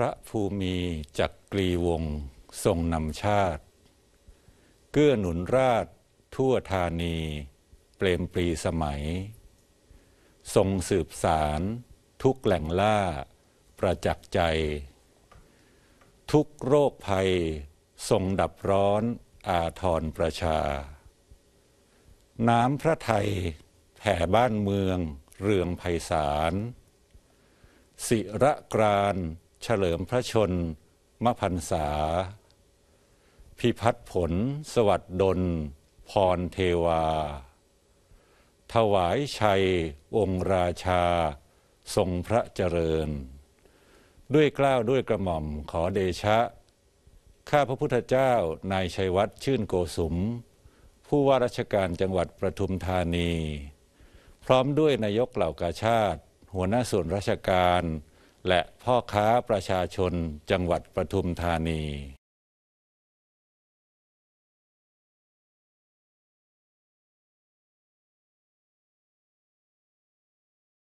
พระภูมิจักกรีวงทรงนำชาติ เกื้อหนุนราช ทั่วธานี เปรมปรีสมัย ทรงสืบสาร ทุกแหล่งล่า ประจักษ์ใจ ทุกโรคภัย ทรงดับร้อน อาทรประชา น้ำพระไทย แผ่บ้านเมืองเรืองไพศาล สิระกรานเฉลิมพระชนมพันษา พิพัฒผล สวัสดดลพรเทวา ถวายชัย องค์ราชา ทรงพระเจริญ ด้วยกล้าวด้วยกระหม่อมขอเดชะ ข้าพระพุทธเจ้านายชัยวัฒน์ชื่นโกสุม ผู้ว่าราชการจังหวัดประทุมธานี พร้อมด้วยนายกเหล่ากาชาติ หัวหน้าส่วนราชการและพ่อค้าประชาชนจังหวัดปทุมธานี